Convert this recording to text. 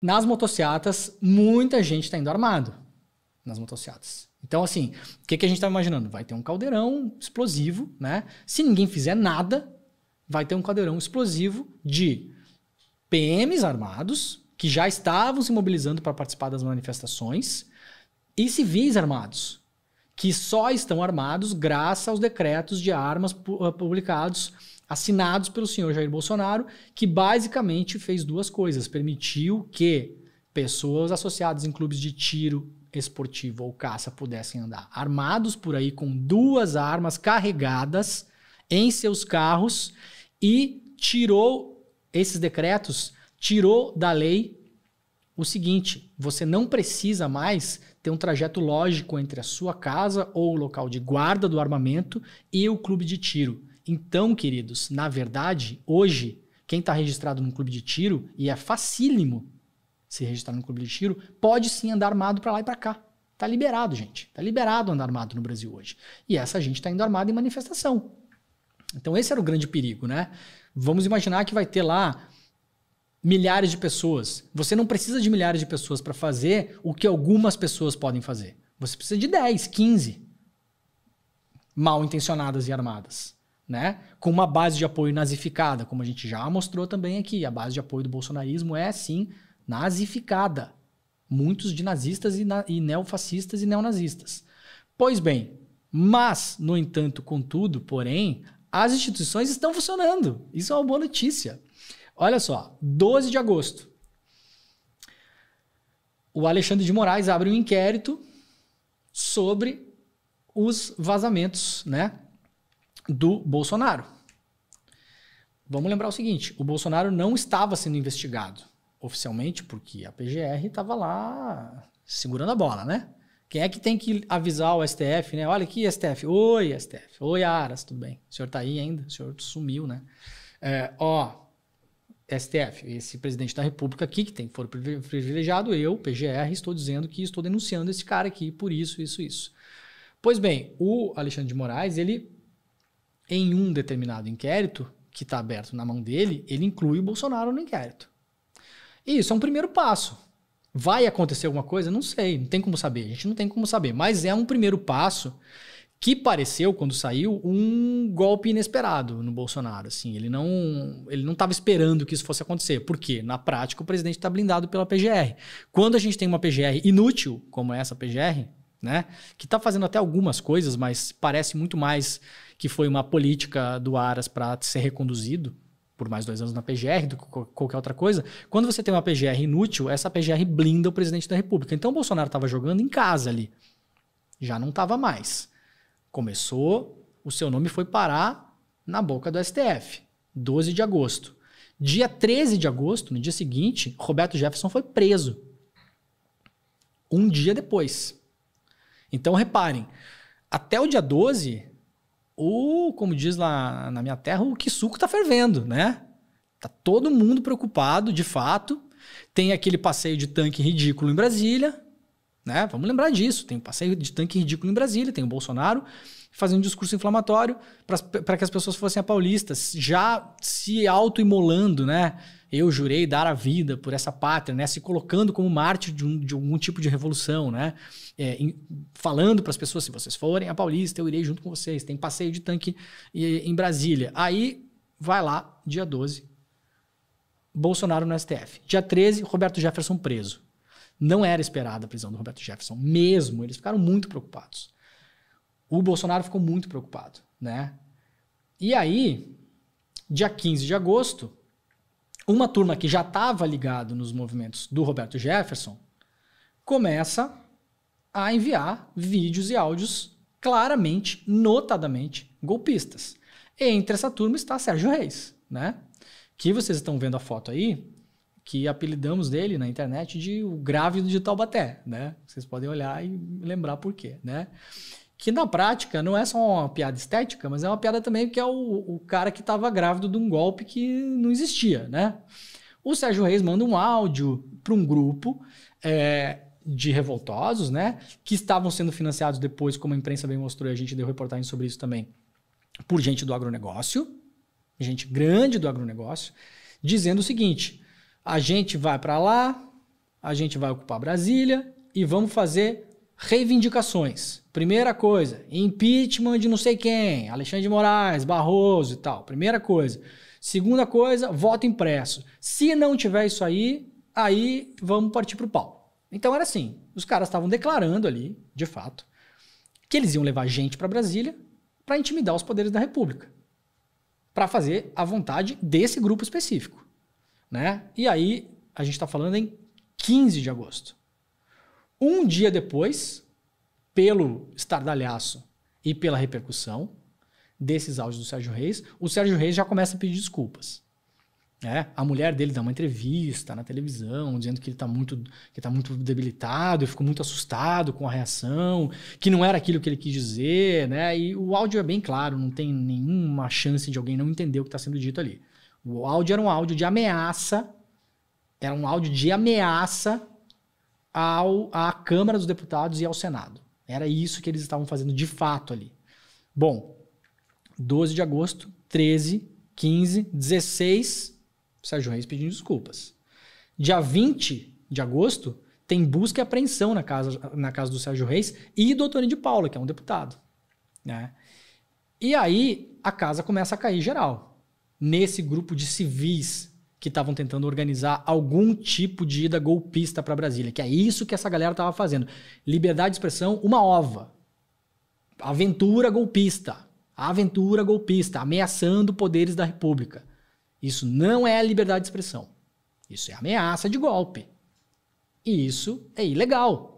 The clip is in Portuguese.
Nas motocicletas, muita gente está indo armado nas motocicletas. Então, assim, o que, que a gente está imaginando? Vai ter um caldeirão explosivo, né? Se ninguém fizer nada, vai ter um caldeirão explosivo de PMs armados, que já estavam se mobilizando para participar das manifestações, e civis armados, que só estão armados graças aos decretos de armas eh, publicados assinados pelo senhor Jair Bolsonaro, que basicamente fez duas coisas: permitiu que pessoas associadas em clubes de tiro esportivo ou caça pudessem andar armados por aí com duas armas carregadas em seus carros e tirou esses decretos, tirou da lei o seguinte: você não precisa mais ter um trajeto lógico entre a sua casa ou o local de guarda do armamento e o clube de tiro. Então, queridos, na verdade, hoje, quem está registrado num clube de tiro, e é facílimo se registrar num clube de tiro, pode sim andar armado para lá e para cá. Tá liberado, gente. Tá liberado andar armado no Brasil hoje. E essa gente está indo armada em manifestação. Então, esse era o grande perigo, né? Vamos imaginar que vai ter lá milhares de pessoas. Você não precisa de milhares de pessoas para fazer o que algumas pessoas podem fazer. Você precisa de 10, 15 mal intencionadas e armadas né? Com uma base de apoio nazificada, como a gente já mostrou também aqui, a base de apoio do bolsonarismo é sim nazificada. Muitos de nazistas e, na, e neofascistas e neonazistas. Pois bem, mas, no entanto, contudo, porém, as instituições estão funcionando. Isso é uma boa notícia. Olha só, 12 de agosto. O Alexandre de Moraes abre um inquérito sobre os vazamentos, né? do Bolsonaro. Vamos lembrar o seguinte: o Bolsonaro não estava sendo investigado oficialmente, porque a PGR estava lá segurando a bola, né? Quem é que tem que avisar o STF, né? Olha aqui, STF. Oi, STF. Oi, Aras, tudo bem? O senhor tá aí ainda? O senhor sumiu, né? É, ó, STF, esse presidente da República aqui, que tem foro privilegiado, eu, PGR, estou dizendo que estou denunciando esse cara aqui por isso, isso, isso. Pois bem, o Alexandre de Moraes, ele em um determinado inquérito que está aberto na mão dele, ele inclui o Bolsonaro no inquérito. E isso é um primeiro passo. Vai acontecer alguma coisa? Não sei, não tem como saber. A gente não tem como saber, mas é um primeiro passo que pareceu quando saiu um golpe inesperado no Bolsonaro, assim, ele não ele não estava esperando que isso fosse acontecer. Por quê? Na prática o presidente está blindado pela PGR. Quando a gente tem uma PGR inútil como essa PGR, né? Que está fazendo até algumas coisas, mas parece muito mais que foi uma política do Aras para ser reconduzido por mais dois anos na PGR do que qualquer outra coisa. Quando você tem uma PGR inútil, essa PGR blinda o presidente da República. Então o Bolsonaro estava jogando em casa ali. Já não estava mais. Começou, o seu nome foi parar na boca do STF, 12 de agosto. Dia 13 de agosto, no dia seguinte, Roberto Jefferson foi preso. Um dia depois. Então, reparem, até o dia 12, o, como diz lá na minha terra, o suco tá fervendo, né? Tá todo mundo preocupado, de fato. Tem aquele passeio de tanque ridículo em Brasília. Né? Vamos lembrar disso. Tem um passeio de tanque ridículo em Brasília, tem o Bolsonaro fazendo um discurso inflamatório para que as pessoas fossem a paulistas, já se auto-imolando, né? Eu jurei dar a vida por essa pátria, né? Se colocando como mártir de, um, de algum tipo de revolução, né? É, em, falando para as pessoas, se vocês forem a paulista, eu irei junto com vocês. Tem passeio de tanque em Brasília. Aí, vai lá, dia 12, Bolsonaro no STF. Dia 13, Roberto Jefferson preso. Não era esperada a prisão do Roberto Jefferson, mesmo. Eles ficaram muito preocupados. O Bolsonaro ficou muito preocupado, né? E aí, dia 15 de agosto, uma turma que já estava ligada nos movimentos do Roberto Jefferson começa a enviar vídeos e áudios claramente, notadamente golpistas. Entre essa turma está Sérgio Reis, né? Que vocês estão vendo a foto aí, que apelidamos dele na internet de o grávido de Taubaté, né? Vocês podem olhar e lembrar por quê, né? Que na prática não é só uma piada estética, mas é uma piada também que é o, o cara que estava grávido de um golpe que não existia, né? O Sérgio Reis manda um áudio para um grupo é, de revoltosos, né? Que estavam sendo financiados depois, como a imprensa bem mostrou, e a gente deu reportagem sobre isso também, por gente do agronegócio, gente grande do agronegócio, dizendo o seguinte a gente vai para lá, a gente vai ocupar Brasília e vamos fazer reivindicações. Primeira coisa, impeachment de não sei quem, Alexandre de Moraes, Barroso e tal. Primeira coisa. Segunda coisa, voto impresso. Se não tiver isso aí, aí vamos partir para o pau. Então era assim, os caras estavam declarando ali, de fato, que eles iam levar gente para Brasília para intimidar os poderes da República, para fazer a vontade desse grupo específico. Né? E aí a gente está falando em 15 de agosto. Um dia depois, pelo estardalhaço e pela repercussão desses áudios do Sérgio Reis, o Sérgio Reis já começa a pedir desculpas. É, a mulher dele dá uma entrevista na televisão dizendo que ele está muito, que tá muito debilitado, e ficou muito assustado com a reação, que não era aquilo que ele quis dizer, né? E o áudio é bem claro, não tem nenhuma chance de alguém não entender o que está sendo dito ali. O áudio era um áudio de ameaça, era um áudio de ameaça ao, à Câmara dos Deputados e ao Senado. Era isso que eles estavam fazendo de fato ali. Bom, 12 de agosto, 13, 15, 16 Sérgio Reis pedindo desculpas. Dia 20 de agosto, tem busca e apreensão na casa, na casa do Sérgio Reis e do Antônio de Paula, que é um deputado. Né? E aí a casa começa a cair geral. Nesse grupo de civis que estavam tentando organizar algum tipo de ida golpista para Brasília, que é isso que essa galera estava fazendo. Liberdade de expressão, uma ova. Aventura golpista. Aventura golpista, ameaçando poderes da República. Isso não é liberdade de expressão. Isso é ameaça de golpe. E isso é ilegal.